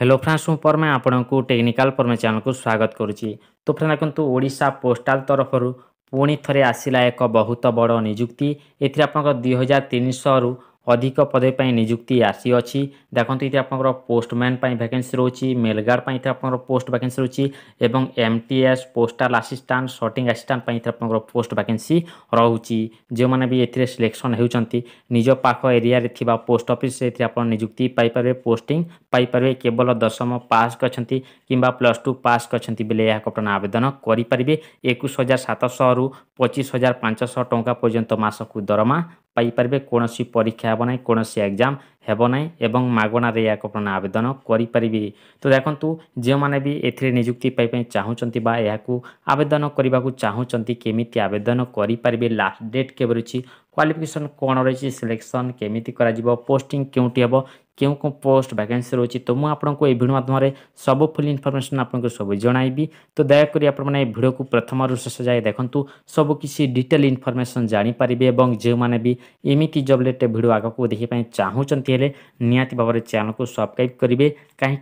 hello friends हूँ पर आपको टेक्निकाल परमे चैनल को स्वागत करुच्ची तो फ्रेंड देखो ओडा पोस्टाल तरफ पुणी थे आसला एक बहुत बड़ निजुक्ति एपर दुई हजार तीन शु ଅଧିକ ପଦବୀ ପାଇଁ ନିଯୁକ୍ତି ଆସିଅଛି ଦେଖନ୍ତୁ ଏଠି ଆପଣଙ୍କର ପୋଷ୍ଟମ୍ୟାନ୍ ପାଇଁ ଭ୍ୟାକେନ୍ସି ରହୁଛି ମେଲଗାର୍ଡ଼ ପାଇଁ ଏଥିରେ ଆପଣଙ୍କର ପୋଷ୍ଟ ଭ୍ୟାକେନ୍ସି ରହୁଛି ଏବଂ M T S postal assistant sorting assistant ପାଇଁ ଏଥିରେ ଆପଣଙ୍କର ପୋଷ୍ଟ ଭ୍ୟାକେନ୍ସି ରହୁଛି ଯେଉଁମାନେ ବି ଏଥିରେ ସିଲେକ୍ସନ୍ ହେଉଛନ୍ତି ନିଜ ପାଖ ଏରିଆରେ ଥିବା ପୋଷ୍ଟ ଅଫିସ୍ରେ ଏଥିରେ ଆପଣ ନିଯୁକ୍ତି ପାଇପାରିବେ ପୋଷ୍ଟିଂ ପାଇପାରିବେ କେବଳ ଦଶମ ପାସ୍ କରିଛନ୍ତି କିମ୍ବା ପ୍ଲସ୍ ଟୁ ପାସ୍ କରିଛନ୍ତି ବେଲେ ଏହାକୁ ଆପଣ ଆବେଦନ କରିପାରିବେ ଏକୋଇଶ ହଜାର ସାତଶହରୁ ପଚିଶ ହଜାର ପାଞ୍ଚଶହ ଟଙ୍କା ପର୍ଯ୍ୟନ୍ତ ମାସକୁ ଦରମା ପାଇପାରିବେ କୌଣସି ପରୀକ୍ଷା ହେବ ନାହିଁ କୌଣସି ଏକ୍ଜାମ୍ ହେବ ନାହିଁ ଏବଂ ମାଗଣାରେ ଏହାକୁ ଆପଣ ଆବେଦନ କରିପାରିବେ ତ ଦେଖନ୍ତୁ ଯେଉଁମାନେ ବି ଏଥିରେ ନିଯୁକ୍ତି ପାଇପାଇଁ ଚାହୁଁଛନ୍ତି ବା ଏହାକୁ ଆବେଦନ କରିବାକୁ ଚାହୁଁଛନ୍ତି କେମିତି ଆବେଦନ କରିପାରିବେ ଲାଷ୍ଟ ଡେଟ୍ କେବେ ରହିଛି କ୍ୱାଲିଫିକେସନ୍ କ'ଣ ରହିଛି ସିଲେକ୍ସନ୍ କେମିତି କରାଯିବ ପୋଷ୍ଟିଂ କେଉଁଠି ହେବ কেউ কেউ পোস্ট ভ্যাকেন্সি রয়েছে তো মু আপনার এই ভিডিও মাধ্যমে সবু ফুল ইনফরমেসন আপনার সবু জনাইবি তো দয়াকরি আপনার এই ভিডিওকে প্রথম রু শেষ যায় দেখুন সবু কিছু ডিটেল ইনফরমেসন জাঁপারে এবং যে এমিতি জব রিলেটেড ভিডিও আগুক দেখা চাহুমান হলে নিহতি ভাবে চ্যানেলকে সবসক্রাইব করবে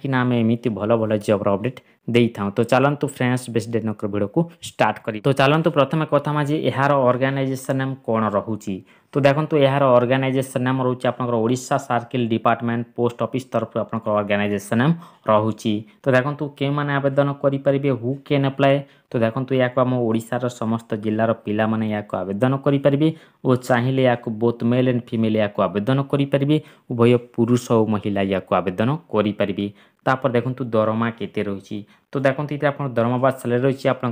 কিনা আমি এমিতি ভালো ভালো জবর অপডেট দেই থাও তো চালু ফ্রেন্ডস বেস্ট ডেনকর ভিডিও স্টার্ট করি তো চালু প্রথমে কথা যে এর অর্গানাইজেসন নেম কোণ রয়েছে তো ଦେଖନ୍ତୁ ଏହାର ଅର୍ଗାନାଇଜେସନ୍ ନେମ୍ ରହୁଛି ଆପଣଙ୍କର Odisha circle department post office ତରଫରୁ ଆପଣଙ୍କର ଅର୍ଗାନାଇଜେସନ୍ ନେମ୍ ରହୁଛି ତ ଦେଖନ୍ତୁ କେଉଁମାନେ ଆବେଦନ କରିପାରିବେ ହୁ କେନ୍ ଆପ୍ଲାଏ ତ ଦେଖନ୍ତୁ ଏହାକୁ ଆମ ଓଡ଼ିଶାର ସମସ୍ତ ଜିଲ୍ଲାର ପିଲାମାନେ ଏହାକୁ ଆବେଦନ କରିପାରିବେ ଓ ଚାହିଁଲେ ଏହାକୁ ବୋଥ୍ ମେଲ୍ ଆଣ୍ଡ ଫିମେଲ୍ ଏହାକୁ ଆବେଦନ କରିପାରିବେ ଉଭୟ ପୁରୁଷ ଓ ମହିଳା ଏହାକୁ ଆବେଦନ କରିପାରିବେ তাপরে দেখন্তু দরমা কেতে রয়েছে তো দেখুন এটি আপনার দরমা বা স্যালারি রয়েছে আপনার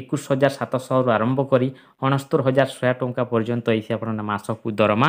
একুশ হাজার সাতশহ আরম্ভ করে অনস্তর হাজার শহে টঙ্কা পর্যন্ত এই আপনার মাসকু দরমা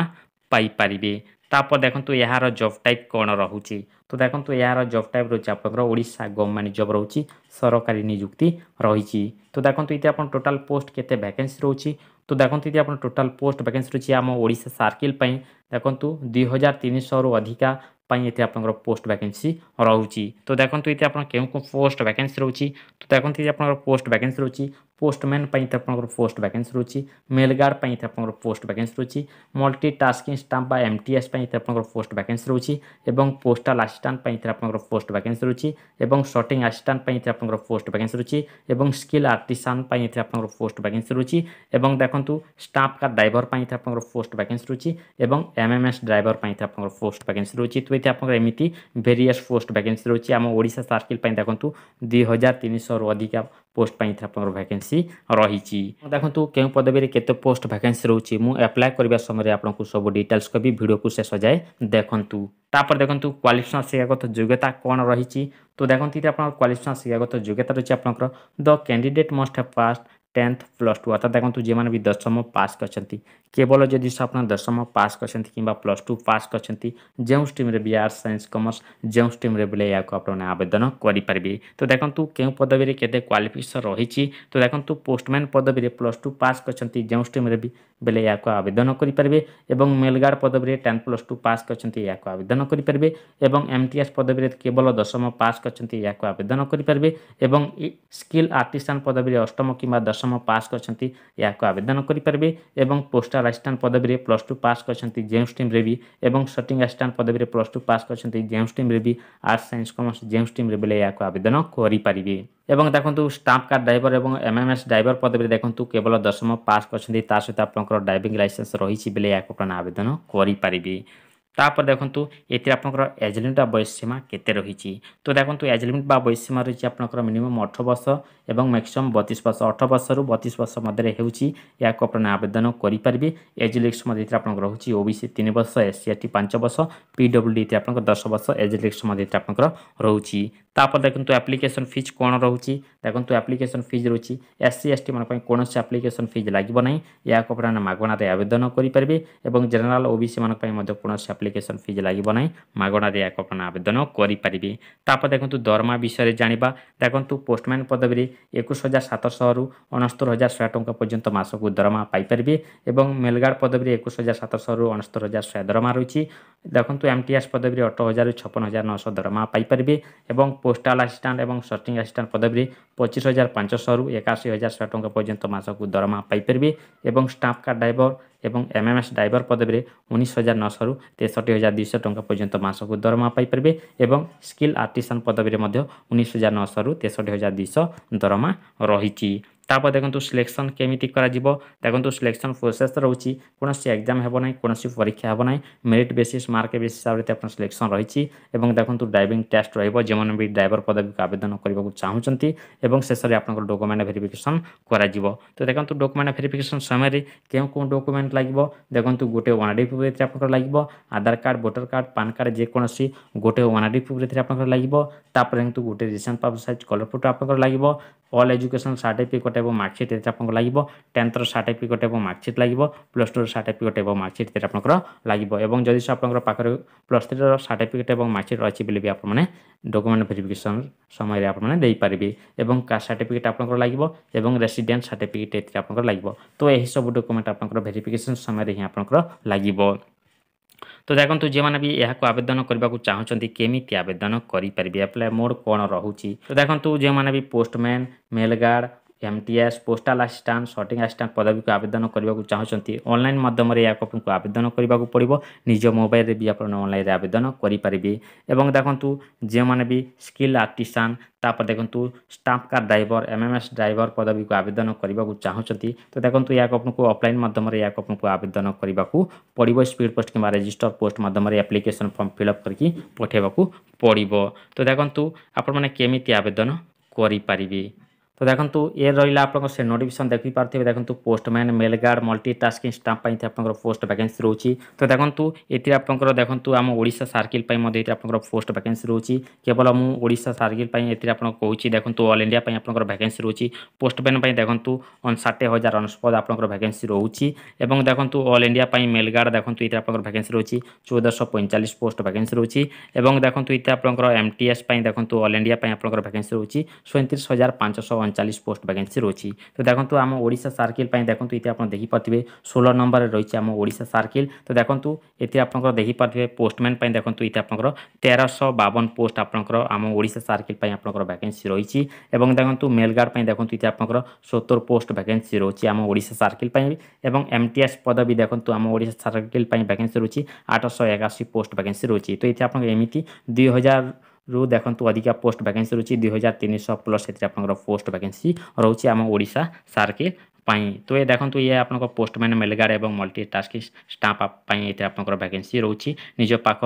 পাইপারে তাপর দেখুন এর জব টাইপ কোণ রয়েছে তো দেখুন এর জব টাইপ রয়েছে আপনার ওড়শা গভর্নমেন্ট জব রয়েছে সরকারি নিযুক্তি রয়েছে তো দেখুন এটি আপনার টোটাল পোস্ট কেতে ভ্যাকেন্সি রয়েছে তো দেখুন এটি আপনার টোটাল পোস্ট ভ্যাকেন্সি রয়েছে আমার ওড়শা সার্কেল পাই দেখুন দুই হাজার তিনশহ অধিকা ପାଇଁ ଏଠି ଆପଣଙ୍କର ପୋଷ୍ଟ ଭ୍ୟାକେନ୍ସି ରହୁଛି ତ ଦେଖନ୍ତୁ ଏଠି ଆପଣ କେଉଁ କେଉଁ ପୋଷ୍ଟ ଭ୍ୟାକେନ୍ସି ରହୁଛି ତ ଦେଖନ୍ତୁ ଏଠି ଆପଣଙ୍କର ପୋଷ୍ଟ ଭ୍ୟାକେନ୍ସି ରହୁଛି ପୋଷ୍ଟମ୍ୟାନ୍ ପାଇଁ ତ ଆପଣଙ୍କର ପୋଷ୍ଟ ଭ୍ୟାକେନ୍ସି ରହୁଛି ମେଲଗାର୍ଡ଼ ପାଇଁ ପାଇଁ ଆପଣଙ୍କର ପୋଷ୍ଟ ଭ୍ୟାକେନ୍ସି ରହୁଛି ମଲ୍ଟି ଟାସ୍କିଂ ଷ୍ଟାମ୍ପ ବା ଏମ୍ ଟି ଏସ୍ ପାଇଁ ଆପଣଙ୍କର ପୋଷ୍ଟ ଭ୍ୟାକେନ୍ସି ରହୁଛି ଏବଂ ପୋଷ୍ଟାଲ ଆସିଷ୍ଟାଣ୍ଟ ପାଇଁ ଆପଣଙ୍କର ପୋଷ୍ଟ ଭ୍ୟାକେନ୍ସି ରହୁଛି ଏବଂ ସଟିଂ ଆସିଷ୍ଟାଣ୍ଟ ପାଇଁ ଆପଣଙ୍କର ପୋଷ୍ଟ ଭ୍ୟାକେନ୍ସି ରହୁଛି ଏବଂ ସ୍କିଲ୍ ଆର୍ଟିସାନ୍ ପାଇଁ ଆପଣଙ୍କର ପୋଷ୍ଟ ଭ୍ୟାକେନ୍ସି ରହୁଛି ଏବଂ ଦେଖନ୍ତୁ ଷ୍ଟାମ୍ପ କାର୍ଡ଼ ଡ୍ରାଇଭର ପାଇଁ ଆପଣଙ୍କର ପୋଷ୍ଟ ଭ୍ୟାକେନ୍ସି ରହୁଛି ଏବଂ ଏମ୍ ଏମ୍ ଏସ୍ ଡ୍ରାଇଭର ପାଇଁ ଆପଣଙ୍କର ପୋଷ୍ଟ ଭ୍ୟାକେନ୍ସି ରହୁଛି ତ ଏଠି ଆପଣଙ୍କର ଏମିତି ଭେରିୟସ୍ ପୋଷ୍ଟ ଭ୍ୟାକେନ୍ସି ରହୁଛି ଆମ ଓଡ଼ିଶା ସାର୍କିଲ୍ ପାଇଁ ଦେଖନ୍ତୁ ଦୁଇ ହଜାର ତିନିଶହରୁ ଅଧିକା ପୋଷ୍ଟ ପାଇଁ ଏଥିରେ ଆପଣଙ୍କର ଭ୍ୟାକେନ୍ସି ରହିଛି ଦେଖନ୍ତୁ କେଉଁ ପଦବୀରେ କେତେ ପୋଷ୍ଟ ଭ୍ୟାକେନ୍ସି ରହୁଛି ମୁଁ ଆପ୍ଲାଏ କରିବା ସମୟରେ ଆପଣଙ୍କୁ ସବୁ ଡିଟେଲ୍ସ କହିବି ଭିଡ଼ିଓକୁ ଶେଷ ଯାଏ ଦେଖନ୍ତୁ ତାପରେ ଦେଖନ୍ତୁ କ୍ୱାଲିଫିକେସନ୍ ଶିକ୍ଷାଗତ ଯୋଗ୍ୟତା କ'ଣ ରହିଛି তো দেখুন এটি আপনার কোয়ালিফিকেশন শিক্ষাগত যোগ্যতা রয়েছে আপনার the candidate must have passed tenth plus two ଅର୍ଥାତ୍ ଦେଖନ୍ତୁ ଯେଉଁମାନେ ବି ଦଶମ ପାସ୍ କରିଛନ୍ତି କେବଳ ଯଦି ଆପଣ ଦଶମ ପାସ୍ କରିଛନ୍ତି କିମ୍ବା ପ୍ଲସ୍ ଟୁ ପାସ୍ କରିଛନ୍ତି ଯେଉଁ ଷ୍ଟ୍ରିମ୍ରେ ବି ଆର୍ଟ୍ସ ସାଇନ୍ସ କମର୍ସ ଯେଉଁ ଷ୍ଟ୍ରିମ୍ରେ ବୋଲେ ଏହାକୁ ଆପଣମାନେ ଆବେଦନ କରିପାରିବେ ତ ଦେଖନ୍ତୁ କେଉଁ ପଦବୀରେ କେତେ କ୍ୱାଲିଫିକେସନ୍ ରହିଛି ତ ଦେଖନ୍ତୁ ପୋଷ୍ଟମ୍ୟାନ୍ ପଦବୀରେ ପ୍ଲସ୍ ଟୁ ପାସ୍ କରିଛନ୍ତି ଯେଉଁ ଷ୍ଟ୍ରିମ୍ରେ ବି ବୋଲେ ଏହାକୁ ଆବେଦନ କରିପାରିବେ ଏବଂ ମେଲଗାର୍ଡ଼ ପଦବୀରେ ଟେନ୍ଥ ପ୍ଲସ୍ ଟୁ ପାସ୍ କରିଛନ୍ତି ଏହାକୁ ଆବେଦନ କରିପାରିବେ ଏବଂ ଏମ୍ ଟି ଏସ୍ ପଦବୀରେ କେବଳ ଦଶମ ପାସ୍ କରିଛନ୍ତି ଏହାକୁ ଆବେଦନ କରିପାରିବେ ଏବଂ ସ୍କିଲ୍ ଆର୍ଟିସାନ୍ ପଦବୀରେ ଅଷ୍ଟମ କିମ୍ବା ଦଶମ ଦଶମ ପାସ୍ କରିଛନ୍ତି ଏହାକୁ ଆବେଦନ କରିପାରିବେ ଏବଂ ପୋଷ୍ଟାଲ ଆସିଷ୍ଟାଣ୍ଟ ପଦବୀରେ ପ୍ଲସ୍ ଟୁ ପାସ୍ କରିଛନ୍ତି ଯେଉଁ ଷ୍ଟ୍ରିମ୍ରେ ବି ଏବଂ ସଟିଂ ଆସିଷ୍ଟାଣ୍ଟ ପଦବୀରେ ପ୍ଲସ୍ ଟୁ ପାସ୍ କରିଛନ୍ତି ଯେଉଁ ଷ୍ଟ୍ରିମ୍ରେ ବି ଆର୍ଟ୍ସ ସାଇନ୍ସ କମର୍ସ ଯେଉଁ ଷ୍ଟ୍ରିମ୍ରେ ବେଲେ ଏହାକୁ ଆବେଦନ କରିପାରିବେ এবং দেখন্তু স্টাম্প কার্ড ড্রাইভর এবং এমএমএস ড্রাইভর পদবীরে দেখন্তু কেবল দশম পাস করছেন তা সহ আপনার ড্রাইভিং লাইসেন্স রয়েছে বেলে এখন আপনার আবেদন করে তাপরে দেখন্তু এতে আপনার এজ লিমিট বা বয়স সীমা কেতে রয়েছে তো দেখন্তু এজ লিমিট বা বয়স সীমা রয়েছে আপনার মিনিমম অঠর বর্ষ এবং ম্যাক্সিমম বতিশ বর্ষ অঠর বর্ষর বতিশ বর্ষ মধ্যে হচ্ছে ইয়াকে আপনার আবেদন করে পারবে এজ লিক্সম এতে আপনার রয়েছে ওবিসি তিন বর্ষ এসসি এটি পাঁচ বর্ষ পিডব্লুডিতে আপনার দশ বর্ষ এজ লিক্সম এতে আপনার রয়েছে তাপরে দেখুন আপ্লিকেসন ফিজ কোণ রয়েছে দেখুন আপ্লিকেসন ফিজ রয়েছে এসসি এসটি মানুষ কৌশি আপ্লিকেসন ফিজ লাগবে না ইয়াকে আপনার মাগণার আবেদন করে পারবে এবং জেনারেল ওবিসি মানুষ কৌশি ଆପ୍ଲିକେସନ୍ ଫିଜ୍ ଲାଗିବ ନାହିଁ ମାଗଣାରେ ଏହାକୁ ଆବେଦନ କରିପାରିବେ ତାପରେ ଦେଖନ୍ତୁ ଦରମା ବିଷୟରେ ଜାଣିବା ଦେଖନ୍ତୁ ପୋଷ୍ଟମ୍ୟାନ୍ ପଦବୀରେ ଏକୋଇଶ ହଜାର ସାତଶହରୁ ଅଣସ୍ତର ହଜାର ଶହେ ଟଙ୍କା ପର୍ଯ୍ୟନ୍ତ ମାସକୁ ଦରମା ପାଇପାରିବେ ଏବଂ ମେଲଗାର୍ଡ଼ ପଦବୀରେ ଏକୋଇଶ ହଜାର ସାତଶହରୁ ଅଣସ୍ତର ହଜାର ଶହେ ଦରମା ରହିଛି ଦେଖନ୍ତୁ ଏମ୍ଟିଏସ୍ ପଦବୀରେ ଅଠର ହଜାରରୁ ଛପନ ହଜାର ନଅଶହ ଦରମା ପାଇପାରିବେ ଏବଂ ପୋଷ୍ଟାଲ ଆସିଷ୍ଟାଣ୍ଟ ଏବଂ ସର୍ଟିଂ ଆସିଷ୍ଟାଣ୍ଟ ପଦବୀରେ ପଚିଶ ହଜାର ପାଞ୍ଚଶହରୁ ଏକାଅଶୀ ହଜାର ଶହେ ଟଙ୍କା ପର୍ଯ୍ୟନ୍ତ ମାସକୁ ଦରମା ପାଇପାରିବେ ଏବଂ ଷ୍ଟାମ୍ପ କାର୍ଡ଼ ଡ୍ରାଇଭର ଏବଂ ଏମ୍ଏମ୍ଏସ୍ ଡ୍ରାଇଭର ପଦବୀରେ ଉଣେଇଶ ହଜାର ନଅଶହରୁ ତେଷଠି ହଜାର ଦୁଇଶହ ଟଙ୍କା ପର୍ଯ୍ୟନ୍ତ ମାସକୁ ଦରମା ପାଇପାରିବେ ଏବଂ ସ୍କିଲ୍ ଆର୍ଟିସାନ୍ ପଦବୀରେ ମଧ୍ୟ ଉଣେଇଶ ହଜାର ନଅଶହରୁ ତେଷଠି ହଜାର ଦୁଇଶହ ଦରମା ରହିଛି তারপর দেখন্তু সিলেকশন কেমিতি କରାଯିବ দেখন্তু সিলেকশন প্রোসেস রয়েছে কোণী এক্সাম হব না কোণী পরীক্ষা হব না মেরিট বেসিস মার্ক বেসিস হিসাবে আপনার সিলেকশন রয়েছে এবং দেখন্তু ড্রাইভিং টেস্ট রহব যে ড্রাইভর পদবীকে আবেদন করা চাহুমান এবং শেষে আপনার ডকুমেন্ট ভেরিফিকেসন করা তো দেখন্তু ডকুমেন্ট ভেরিফিকেসন সময় কেউ কেউ ডকুমেন্ট লাগব দেখন্তু গোটে ওয়ানডি প্রবৃত্তি আপনার লাগব Aadhaar card voter card PAN card যেকোনসি গোটে ওয়ানডি প্রবৃত্তি আপনার লাগব তাপরে কিন্তু গোটে রিসেন্ট পাবলিসাইজ কলর ফটো আপনার লাগব অল এডুকেশন সার্টিফিকেট এবং মার্কশিট এতে আপনার লাগবে টেন্থর সার্টিফিকেট এবং মার্কশিট লাগবে প্লস টুর সার্টিফিকেট এবং মার্কশিট এতে আপনার লাগবে এবং যদি আপনার পাখে প্লস থ্রি সার্টিফিকেট এবং মার্কশিট অনেক বলে আপনার ডকুমেন্ট ভেরিফিকেশন সময় আপনার এবং কাস্ট সার্টিফিকেট আপনার লাগবে এবং রেসিডেন্ট সার্টিফিকেট এতে আপনার লাগবে তো এইসব ডকুমেন্ট আপনার ভেরিফিকেশন সময় হি আপনার লাগবে তো দেখନ୍ତୁ ଯେଉଁମାନେ ବି ଏହାକୁ ଆବେଦନ କରିବାକୁ ଚାହୁଁଛନ୍ତି କେମିତି ଆବେଦନ କରିପାରିବେ ଆପ୍ଲାଏ ମୋଡ଼୍ କ'ଣ ରହୁଛି ତ ଦେଖନ୍ତୁ ଯେଉଁମାନେ ବି postman mail guard MTS postal assistant sorting assistant ପଦବୀକୁ ଆବେଦନ କରିବାକୁ ଚାହୁଁଛନ୍ତି ଅନଲାଇନ୍ ମାଧ୍ୟମରେ ଏହା ଆପଣଙ୍କୁ ଆବେଦନ କରିବାକୁ ପଡ଼ିବ ନିଜ ମୋବାଇଲରେ ବି ଆପଣ ଅନଲାଇନ୍ରେ ଆବେଦନ କରିପାରିବେ ଏବଂ ଦେଖନ୍ତୁ ଯେଉଁମାନେ ବି ସ୍କିଲ୍ ଆର୍ଟିସାନ୍ ତାପରେ ଦେଖନ୍ତୁ stamp card driver M M S driver ପଦବୀକୁ ଆବେଦନ କରିବାକୁ ଚାହୁଁଛନ୍ତି ତ ଦେଖନ୍ତୁ ଏହାକୁ ଆପଣଙ୍କୁ ଅଫଲାଇନ୍ ମାଧ୍ୟମରେ ଏହାକୁ ଆପଣଙ୍କୁ ଆବେଦନ କରିବାକୁ ପଡ଼ିବ ସ୍ପିଡ଼ ପୋଷ୍ଟ କିମ୍ବା ରେଜିଷ୍ଟର ପୋଷ୍ଟ ମାଧ୍ୟମରେ ଆପ୍ଲିକେସନ୍ ଫର୍ମ ଫିଲ୍ଅପ୍ କରିକି ପଠାଇବାକୁ ପଡ଼ିବ ତ ଦେଖନ୍ତୁ ଆପଣମାନେ କେମିତି ଆବେଦନ କରିପାରିବେ তো ଦେଖନ୍ତୁ ଏ ରହିଲା ଆପଣଙ୍କ ସେ ନୋଟିଫିକେସନ୍ ଦେଖିପାରୁଥିବେ ଦେଖନ୍ତୁ postman mail guard multitasking stamp ପାଇଁ ଆପଣଙ୍କର ପୋଷ୍ଟ ଭ୍ୟାକେନ୍ସି ରହୁଛି ତ ଦେଖନ୍ତୁ ଏଥିରେ ଆପଣଙ୍କର ଦେଖନ୍ତୁ ଆମ ଓଡ଼ିଶା ସାର୍କିଲ୍ ପାଇଁ ମଧ୍ୟ ଏଥିରେ ଆପଣଙ୍କର ପୋଷ୍ଟ ଭ୍ୟାକେନ୍ସି ରହୁଛି କେବଳ ମୁଁ ଓଡ଼ିଶା ସାର୍କିଲ୍ ପାଇଁ ଏଥିରେ ଆପଣଙ୍କୁ କହୁଛି ଦେଖନ୍ତୁ ଅଲ୍ ଇଣ୍ଡିଆ ପାଇଁ ଆପଣଙ୍କର ଭ୍ୟାକେନ୍ସି ରହୁଛି ପୋଷ୍ଟମ୍ୟାନ୍ ପାଇଁ ଦେଖନ୍ତୁ ଅଣଷାଠିଏ ହଜାର ଅଣସ୍ପଦ ଆପଣଙ୍କର ଭ୍ୟାକେନ୍ସି ରହୁଛି ଏବଂ ଦେଖନ୍ତୁ ଅଲ୍ ଇଣ୍ଡିଆ ପାଇଁ ମେଲ୍ ଗାର୍ଡ଼ ଦେଖନ୍ତୁ ଏଥିରେ ଆପଣଙ୍କର ଭ୍ୟାକେନ୍ସି ରହୁଛି ଚଉଦଶହ ପଇଁଚାଳିଶ ପୋଷ୍ଟ ଭ୍ୟାକେନ୍ସି ରହୁଛି ଏବଂ ଦେଖନ୍ତୁ ଏଥିରେ ଆପଣଙ୍କର ଏମ୍ ଟି ଏସ୍ ପାଇଁ ଦେଖନ୍ତୁ ଅଲ୍ ଇଣ୍ଡିଆ ପାଇଁ ଆପଣଙ୍କର ଭ୍ୟାକେନ୍ସି ରହୁଛି ସଇଁତିରିଶ ହଜାର ପାଞ୍ଚଶହ ଅଣଚାଳିଶ ପୋଷ୍ଟ ଭ୍ୟାକେନ୍ସି ରହୁଛି ତ ଦେଖନ୍ତୁ ଆମ ଓଡ଼ିଶା ସାର୍କେଲ୍ ପାଇଁ ଦେଖନ୍ତୁ ଏଠି ଆପଣ ଦେଖିପାରୁଥିବେ ଷୋହଳ ନମ୍ବରରେ ରହିଛି ଆମ ଓଡ଼ିଶା ସାର୍କେଲ୍ ତ ଦେଖନ୍ତୁ ଏଠି ଆପଣଙ୍କର ଦେଖିପାରୁଥିବେ ପୋଷ୍ଟମ୍ୟାନ୍ ପାଇଁ ଦେଖନ୍ତୁ ଏଠି ଆପଣଙ୍କର ତେରଶହ ବାବନ ପୋଷ୍ଟ ଆପଣଙ୍କର ଆମ ଓଡ଼ିଶା ସାର୍କେଲ୍ ପାଇଁ ଆପଣଙ୍କର ଭ୍ୟାକେନ୍ସି ରହିଛି ଏବଂ ଦେଖନ୍ତୁ ମେଲଗାର୍ଡ଼ ପାଇଁ ଦେଖନ୍ତୁ ଏଠି ଆପଣଙ୍କର ସତର ପୋଷ୍ଟ ଭ୍ୟାକେନ୍ସି ରହୁଛି ଆମ ଓଡ଼ିଶା ସାର୍କେଲ୍ ପାଇଁ ଏବଂ ଏମ୍ ଟି ଏସ୍ ପଦ ବି ଦେଖନ୍ତୁ ଆମ ଓଡ଼ିଶା ସାର୍କେଲ୍ ପାଇଁ ଭ୍ୟାକେନ୍ସି ରହୁଛି ଆଠଶହ ଏକାଅଶୀ ପୋଷ୍ଟ ଭ୍ୟାକେନ୍ସି ରହୁଛି ତ ଏଠି ଆପଣଙ୍କର ଏମିତି ଦୁଇ ହଜାର ରୁ ଦେଖନ୍ତୁ ଅଧିକା ପୋଷ୍ଟ ଭ୍ୟାକେନ୍ସି ରହୁଛି ଦୁଇ ହଜାର ତିନିଶହ ପ୍ଲସ୍ ସେଥିରେ ଆପଣଙ୍କର ପୋଷ୍ଟ ଭ୍ୟାକେନ୍ସି ରହୁଛି ଆମ ଓଡ଼ିଶା ସାର୍କେ ପାଇଁ ତ ଏ ଦେଖନ୍ତୁ ଇଏ ଆପଣଙ୍କ ପୋଷ୍ଟମ୍ୟାନ୍ ମେଲଗାର୍ଡ଼ ଏବଂ ମଲ୍ଟି ଟାସ୍କ ଷ୍ଟାମ୍ପ ପାଇଁ ଏଥିରେ ଆପଣଙ୍କର ଭ୍ୟାକେନ୍ସି ରହୁଛି ନିଜ ପାଖ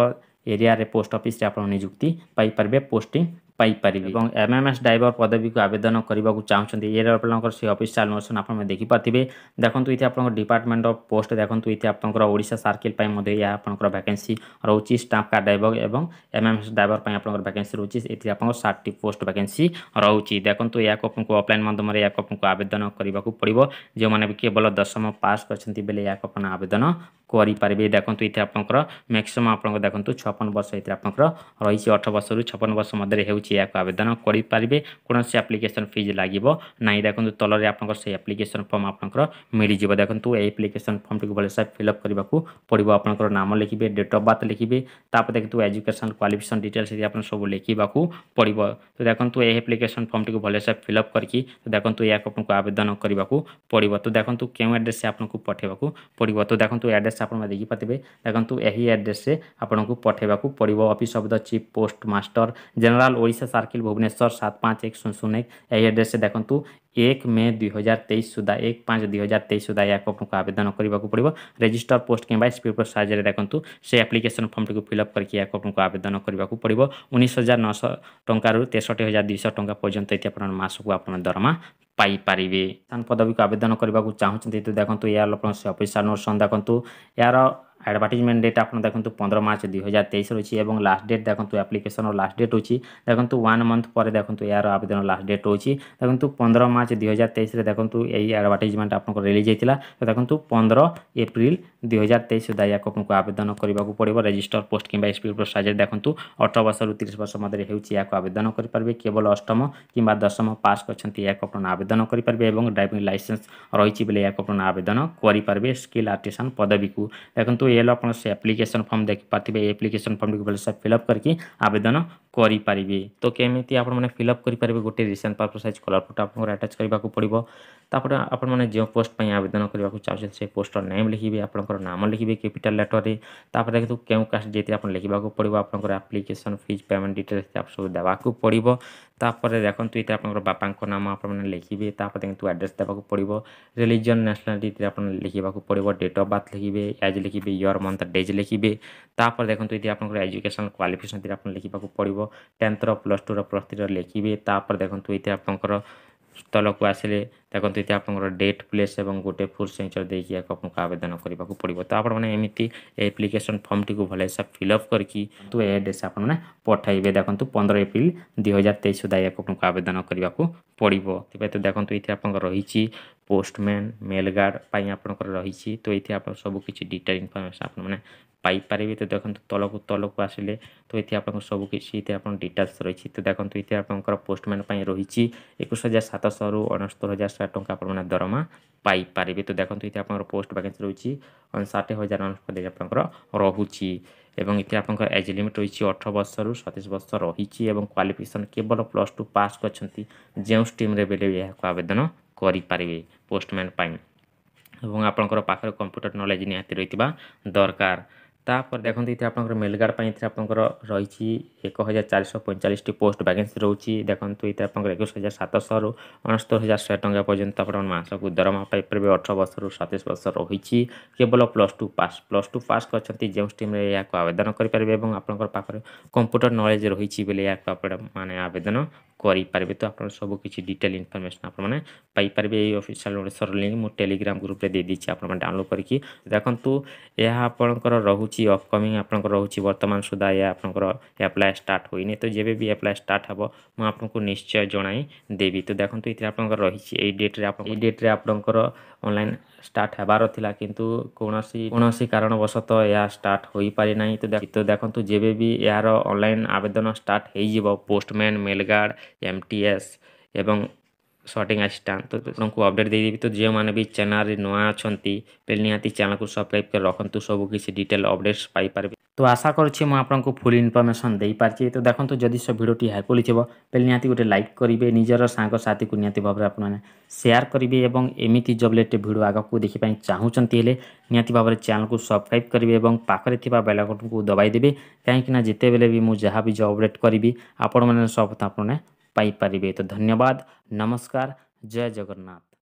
ଏରିଆରେ ପୋଷ୍ଟ ଅଫିସ୍ରେ ଆପଣ ନିଯୁକ୍ତି ପାଇପାରିବେ ପୋଷ୍ଟିଂ ପାଇପାରିବେ ଏବଂ ଏମ୍ଏମ୍ଏସ୍ ଡ୍ରାଇଭର ପଦବୀକୁ ଆବେଦନ କରିବାକୁ ଚାହୁଁଛନ୍ତି ଏରେ ଆପଣଙ୍କର ସେ ଅଫିସିଆଲ୍ ନୋସନ୍ ଆପଣମାନେ ଦେଖିପାରିଥିବେ ଦେଖନ୍ତୁ ଏଠି ଆପଣଙ୍କ ଡିପାର୍ଟମେଣ୍ଟ ଅଫ୍ ପୋଷ୍ଟ ଦେଖନ୍ତୁ ଏଠି ଆପଣଙ୍କର ଓଡ଼ିଶା ସାର୍କିଲ୍ ପାଇଁ ମଧ୍ୟ ଏହା ଆପଣଙ୍କର ଭ୍ୟାକେନ୍ସି ରହୁଛି ଷ୍ଟାମ୍ପ କାର୍ଡ଼ ଡ୍ରାଇଭର ଏବଂ ଏମ୍ଏମ୍ଏସ୍ ଡ୍ରାଇଭର ପାଇଁ ଆପଣଙ୍କର ଭ୍ୟାକେନ୍ସି ରହୁଛି ଏଥିରେ ଆପଣଙ୍କର ଷାଟଟି ପୋଷ୍ଟ ଭ୍ୟାକେନ୍ସି ରହୁଛି ଦେଖନ୍ତୁ ଏହାକୁ ଆପଣଙ୍କୁ ଅଫଲାଇନ୍ ମାଧ୍ୟମରେ ଏହାକୁ ଆପଣଙ୍କୁ ଆବେଦନ କରିବାକୁ ପଡ଼ିବ ଯେଉଁମାନେ ବି କେବଳ ଦଶମ ପାସ୍ କରିଛନ୍ତି ବେଲେ ଏହାକୁ ଆପଣ ଆବେଦନ କରିପାରିବେ ଦେଖନ୍ତୁ ଏଥିରେ ଆପଣଙ୍କର ମ୍ୟାକ୍ସିମମ୍ ଆପଣଙ୍କ ଦେଖନ୍ତୁ ଛପନ ବର୍ଷ ଏଥିରେ ଆପଣଙ୍କର ରହିଛି ଅଠର ବର୍ଷରୁ ଛପନ ବର୍ଷ ମଧ୍ୟରେ ହେଉଛି ଏହାକୁ ଆବେଦନ କରିପାରିବେ କୌଣସି ଆପ୍ଲିକେସନ୍ ଫିଜ୍ ଲାଗିବ ନାହିଁ ଦେଖନ୍ତୁ ତଳରେ ଆପଣଙ୍କର ସେଇ ଆପ୍ଲିକେସନ୍ ଫର୍ମ ଆପଣଙ୍କର ମିଳିଯିବ ଦେଖନ୍ତୁ ଏହି ଆପ୍ଲିକେସନ୍ ଫର୍ମଟିକୁ ଭଲସେ ଫିଲ୍ଅପ୍ କରିବାକୁ ପଡ଼ିବ ଆପଣଙ୍କର ନାମ ଲେଖିବେ ଡେଟ୍ ଅଫ୍ ବାର୍ଥ ଲେଖିବେ ତାପରେ ଦେଖନ୍ତୁ ଏଜୁକେସନ୍ କ୍ୱାଲିଫିକେସନ୍ ଡିଟେଲ୍ସ ଏଠି ଆପଣ ସବୁ ଲେଖିବାକୁ ପଡ଼ିବ ତ ଦେଖନ୍ତୁ ଏହି ଆପ୍ଲିକେସନ୍ ଫର୍ମଟିକୁ ଭଲସେ ଫିଲ୍ଅପ୍ କରିକି ଦେଖନ୍ତୁ ଏହାକୁ ଆପଣଙ୍କୁ ଆବେଦନ କରିବାକୁ ପଡ଼ିବ ତ ଦେଖନ୍ତୁ କେଉଁ ଆଡ଼୍ରେସ୍ ଆପଣଙ୍କୁ ପଠାଇବାକୁ ପଡ଼ିବ ତ ଦେଖନ୍ତୁ ଆଡ଼୍ରେସ୍ ଆଡ୍ରେସ୍ ଆପଣ ଦେଖିପାରିବେ ଦେଖନ୍ତୁ ଏହି ଆଡ୍ରେସ୍ରେ ଆପଣଙ୍କୁ ପଠାଇବାକୁ ପଡ଼ିବ office of the chief postmaster general Odisha circle Bhubaneswar ସାତ ପାଞ୍ଚ ଏକ ଶୂନ ଶୂନ ଏକ ଏହି ଆଡ୍ରେସ୍ରେ ଦେଖନ୍ତୁ এক মে দুই হাজার তেইশ সুদ্ধা এক পাঁচ দুই হাজার তেইশ সুদ্ধা ইয়াকে আপনার আবেদন করা পড়ব রেজিষ্টর পোস্ট কিংবা স্পিডপোস্ট সাহায্যে দেখুন সেই আপ্লিকেসন ফর্মটি ফিল আপ করি ইয়াকে আপনার আবেদন করা পড়ব উনিশ হাজার নশো টাকার তেষট্টি হাজার দুইশ টাকা পর্যন্ত এটি আপনার মাসক আপনার দরমা ପାଇପାରିବେ ସ୍ଥାନ ପଦବୀକୁ ଆବେଦନ କରିବାକୁ ଚାହୁଁଛନ୍ତି ତ ଦେଖନ୍ତୁ ଏହାର ଲୋକ ଅଫିସ୍ ସାର୍ ଦେଖନ୍ତୁ ଏହାର আডভার্টিজমেন্ট ডেট আপনার দেখুন পনেরো মার্চ দুই হাজার তেইশ রয়েছে এবং লাস্ট ডেট দেখুন আপ্লিকেশনর লাস্ট ডেট রয়েছে দেখুন ওয়ান মন্থ পরে দেখুন এর আবেদন লাস্ট ডেট রয়েছে দেখুন পনেরো মার্চ দুই হাজার তেইশে দেখুন এই আডভার্টিজমেন্ট আপনার রিলিজ হয়েছিল তো দেখুন পনেরো এপ্রিল দুই হাজার তেইশ সুদ্ধা আপনার আবেদন করা পড়ব রেজিষ্টর পোস্ট কিংবা এসপি পোস্ট সাহায্যে দেখুন অঠর বর্ষর তিরিশ বর্ষ মধ্যে হচ্ছে এখন আবেদন করে পারবে কেবল অষ্টম কিংবা দশম পাস করছেন এখন আপনার আবেদন করে পারবে এবং ড্রাইভিং লাইসেন্স রয়েছে বলে এখন আপনার আবেদন করে পারবে স্কিল আর্টিসান পদবীকে দেখুন येलो आप आप्लिकेसन फर्म देखिपारे आप्लिकेसन फर्म भलसे फिलअप करके आवेदन करेंगे तो केमी आपने फिलअप करेंगे गोटे रिसे पासपोर्ट सैज कलर फोटो आपको आटाच करने को पड़ो तापर आपने जो पोस्ट आवेदन करने को चाहते से पोस्टर नेम लिखे आपंकर नाम लिखे कैपिटाल लेटर में तापर देखते क्यों कास्ट जी आप लिखा पड़ो आप्लिकेसन फिज पेमेंट डिटेल्स आप सब देवाक पड़ो ତାପରେ ଦେଖନ୍ତୁ ଏଥିରେ ଆପଣଙ୍କର ବାପାଙ୍କ ନାମ ଆପଣମାନେ ଲେଖିବେ ତାପରେ କିନ୍ତୁ ଆଡ୍ରେସ୍ ଦେବାକୁ ପଡ଼ିବ ରିଲିଜନ୍ ନ୍ୟାସନାଲିଟି ଏଥିରେ ଆପଣ ଲେଖିବାକୁ ପଡ଼ିବ ଡେଟ୍ ଅଫ୍ ବାର୍ଥ ଲେଖିବେ ଏଜ୍ ଲେଖିବେ ଇୟର୍ ମନ୍ଥ ଡେଜ୍ ଲେଖିବେ ତାପରେ ଦେଖନ୍ତୁ ଏଠି ଆପଣଙ୍କର ଏଜୁକେସନ୍ କ୍ୱାଲିଫିକେସନ୍ ଏଥିରେ ଆପଣ ଲେଖିବାକୁ ପଡ଼ିବ ଟେନ୍ଥର ପ୍ଲସ୍ ଟୁର ପ୍ଲସ୍ ଥ୍ରୀର ଲେଖିବେ ତାପରେ ଦେଖନ୍ତୁ ଏଥିରେ ଆପଣଙ୍କର ସ୍ଥଳକୁ ଆସିଲେ ଦେଖନ୍ତୁ ଏଠି ଆପଣଙ୍କର ଡେଟ୍ ପ୍ଲେସ୍ ଏବଂ ଗୋଟେ ଫୁଲ୍ ସିଗ୍ନେଚର୍ ଦେଇକି ଏହାକୁ ଆପଣଙ୍କୁ ଆବେଦନ କରିବାକୁ ପଡ଼ିବ ତ ଆପଣମାନେ ଏମିତି ଆପ୍ଲିକେସନ୍ ଫର୍ମଟିକୁ ଭଲସେ ଫିଲ୍ଅପ୍ କରିକି ତୁ ଏ ଆଡ୍ରେସ୍ ଆପଣମାନେ ପଠାଇବେ ଦେଖନ୍ତୁ ପନ୍ଦର ଏପ୍ରିଲ ଦୁଇହଜାର ତେଇଶ ସୁଦ୍ଧା ଏହାକୁ ଆପଣଙ୍କୁ ଆବେଦନ କରିବାକୁ ପଡ଼ିବ ସେଥିପାଇଁ ତ ଦେଖନ୍ତୁ ଏଠି ଆପଣଙ୍କର ରହିଛି ପୋଷ୍ଟମ୍ୟାନ୍ ମେଲ୍ ଗାର୍ଡ଼ ପାଇଁ ଆପଣଙ୍କର ରହିଛି ତ ଏଠି ଆପଣ ସବୁ କିଛି ଡିଟେଲ୍ ଇନଫର୍ମେସନ୍ ଆପଣମାନେ পাইপারে তো দেখুন তলকু তলকু আসলে তো এটি আপনার সবুকিছি এতে আপনার ডিটেলস রয়েছে তো দেখুন এতে আপনার পোস্টম্যান রয়েছে একুশ হাজার সাতশহ অনস্তর হাজার ହଜାର ଟଙ୍କା ଆପଣମାନେ ଦରମା ପାଇପାରିବେ ତ ଦେଖନ୍ତୁ ଏଠି ଆପଣଙ୍କର ପୋଷ୍ଟ ଭାକେନ୍ସି ରହୁଛି ଷାଠିଏ ହଜାର ଅନୁଷ୍ଠାନ ଆପଣଙ୍କର ରହୁଛି ଏବଂ ଏଥିରେ ଆପଣଙ୍କର ଏଜ୍ ଲିମିଟ୍ ରହିଛି ଅଠର ବର୍ଷରୁ ସତେଇଶ ବର୍ଷ ରହିଛି ଏବଂ କ୍ୱାଲିଫିକେସନ୍ କେବଳ ପ୍ଲସ୍ ଟୁ ପାସ୍ କରିଛନ୍ତି ଯେଉଁ ଷ୍ଟ୍ରିମ୍ରେ ବେଲେ ଏହାକୁ ଆବେଦନ କରିପାରିବେ ପୋଷ୍ଟମ୍ୟାନ୍ ପାଇଁ ଏବଂ ଆପଣଙ୍କର ପାଖରେ କମ୍ପ୍ୟୁଟର ନଲେଜ୍ ନିହାତି ରହିଥିବା ଦରକାର ତାପରେ ଦେଖନ୍ତୁ ଏଥିରେ ଆପଣଙ୍କର ମେଲଗାର୍ଡ଼ ପାଇଁ ଏଥିରେ ଆପଣଙ୍କର ରହିଛି ଏକ ହଜାର ଚାରିଶହ ପଇଁଚାଳିଶଟି ପୋଷ୍ଟ ଭ୍ୟାକେନ୍ସି ରହୁଛି ଦେଖନ୍ତୁ ଏଥିରେ ଆପଣଙ୍କର ଏକୋଇଶ ହଜାର ସାତଶହରୁ ଅଣସ୍ତର ହଜାର ଶହେ ଟଙ୍କା ପର୍ଯ୍ୟନ୍ତ ଆପଣ ମାସକୁ ଦରମା ପାଇପାରିବେ ଅଠର ବର୍ଷରୁ ସତେଇଶ ବର୍ଷ ରହିଛି କେବଳ plus two pass plus two pass କରିଛନ୍ତି ଯେଉଁ ଷ୍ଟ୍ରିମ୍ରେ ଏହାକୁ ଆବେଦନ କରିପାରିବେ ଏବଂ ଆପଣଙ୍କର ପାଖରେ କମ୍ପ୍ୟୁଟର ନଲେଜ୍ ରହିଛି ବୋଲି ଏହାକୁ ଆପଣ ମାନେ ଆବେଦନ କରିପାରିବେ ତ ଆପଣ ସବୁ କିଛି ଡିଟେଲ୍ ଇନଫର୍ମେସନ୍ ଆପଣମାନେ ପାଇପାରିବେ ଏଇ ଅଫିସିଆଲ ଓଡ଼ିଶାର ଲିଙ୍କ୍ ମୁଁ ଟେଲିଗ୍ରାମ୍ ଗ୍ରୁପ୍ରେ ଦେଇଦେଇଛି ଆପଣମାନେ ଡାଉନଲୋଡ଼୍ କରିକି ଦେଖନ୍ତୁ ଏହା ଆପଣଙ୍କର ରହୁଛି ରହୁଛି ଅପକମିଂ ଆପଣଙ୍କର ରହୁଛି ବର୍ତ୍ତମାନ ସୁଦ୍ଧା ଏହା ଆପଣଙ୍କର ଆପ୍ଲାଏ ଷ୍ଟାର୍ଟ ହୋଇନି ତ ଯେବେ ବି ଆପ୍ଲାଏ ଷ୍ଟାର୍ଟ ହେବ ମୁଁ ଆପଣଙ୍କୁ ନିଶ୍ଚୟ ଜଣାଇ ଦେବି ତ ଦେଖନ୍ତୁ ଏଥିରେ ଆପଣଙ୍କର ରହିଛି ଏଇ ଡେଟ୍ରେ ଆପଣ ଏଇ ଡେଟ୍ରେ ଆପଣଙ୍କର ଅନଲାଇନ୍ ଷ୍ଟାର୍ଟ ହେବାର ଥିଲା କିନ୍ତୁ କୌଣସି କୌଣସି କାରଣବଶତଃ ଏହା ଷ୍ଟାର୍ଟ ହୋଇପାରି ନାହିଁ ତ ଦେଖନ୍ତୁ ଯେବେ ବି ଏହାର ଅନଲାଇନ୍ ଆବେଦନ ଷ୍ଟାର୍ଟ ହୋଇଯିବ postman mail guard M T S ଏବଂ ସଟିଂ ଆସିଷ୍ଟାଣ୍ଟ ତ ଆପଣଙ୍କୁ ଅପଡ଼େଟ୍ ଦେଇଦେବି ତ ଯେଉଁମାନେ ବି ଚ୍ୟାନେଲ୍ରେ ନୂଆ ଅଛନ୍ତି ବେଲେ ନିହାତି ଚ୍ୟାନେଲ୍କୁ ସବସ୍କ୍ରାଇବ୍ କରି ରଖନ୍ତୁ ସବୁ କିଛି ଡିଟେଲ୍ ଅପଡ଼େଟ୍ସ ପାଇପାରିବେ ତ ଆଶା କରୁଛି ମୁଁ ଆପଣଙ୍କୁ ଫୁଲ୍ ଇନଫର୍ମେସନ୍ ଦେଇପାରିଛି ତ ଦେଖନ୍ତୁ ଯଦି ସେ ଭିଡ଼ିଓଟି ହେଲ୍ପଫୁଲ୍ ଥିବ ବେଲେ ନିହାତି ଗୋଟେ ଲାଇକ୍ କରିବେ ନିଜର ସାଙ୍ଗସାଥିକୁ ନିହାତି ଭାବରେ ଆପଣମାନେ ସେୟାର କରିବେ ଏବଂ ଏମିତି ଜବ୍ ରିଲେଟେଡ଼୍ ଭିଡ଼ିଓ ଆଗକୁ ଦେଖିବା ପାଇଁ ଚାହୁଁଛନ୍ତି ହେଲେ ନିହାତି ଭାବରେ ଚ୍ୟାନେଲ୍କୁ ସବସ୍କ୍ରାଇବ୍ କରିବେ ଏବଂ ପାଖରେ ଥିବା ବେଲ୍ ଆଇକନ୍କୁ ଦବାଇ ଦେବେ କାହିଁକିନା ଯେତେବେଳେ ବି ମୁଁ ଯାହା ବି ଜବ୍ ଅପଡ଼େଟ୍ କରିବି ଆପଣମାନେ ସବୁ ଆପଣମାନେ पाई पारे तो धन्यवाद नमस्कार जय जगन्नाथ